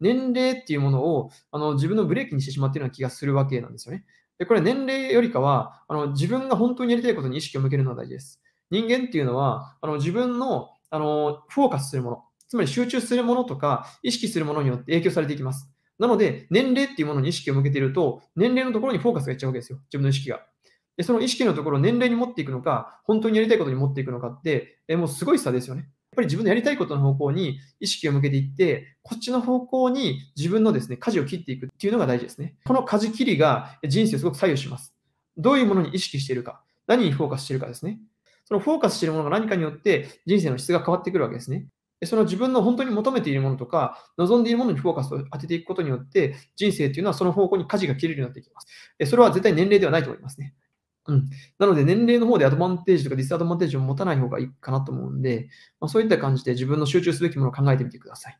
年齢っていうものをあの自分のブレーキにしてしまっているような気がするわけなんですよね。でこれ年齢よりかはあの自分が本当にやりたいことに意識を向けるのが大事です。人間っていうのはあの自分のあのフォーカスするもの、つまり集中するものとか意識するものによって影響されていきます。なので、年齢っていうものに意識を向けていると、年齢のところにフォーカスがいっちゃうわけですよ、自分の意識が。でその意識のところを年齢に持っていくのか、本当にやりたいことに持っていくのかって、えもうすごい差ですよね。ぱり自分のやりたいことの方向に意識を向けていって、こっちの方向に自分のですね、舵を切っていくっていうのが大事ですね。この舵切りが人生をすごく左右します。どういうものに意識しているか、何にフォーカスしているかですね。そのフォーカスしているものが何かによって人生の質が変わってくるわけですね。その自分の本当に求めているものとか、望んでいるものにフォーカスを当てていくことによって、人生っていうのはその方向に舵が切れるようになっていきます。それは絶対年齢ではないと思いますね。うん、なので、年齢の方でアドバンテージとかディスアドバンテージを持たない方がいいかなと思うんで、まあ、そういった感じで自分の集中すべきものを考えてみてください。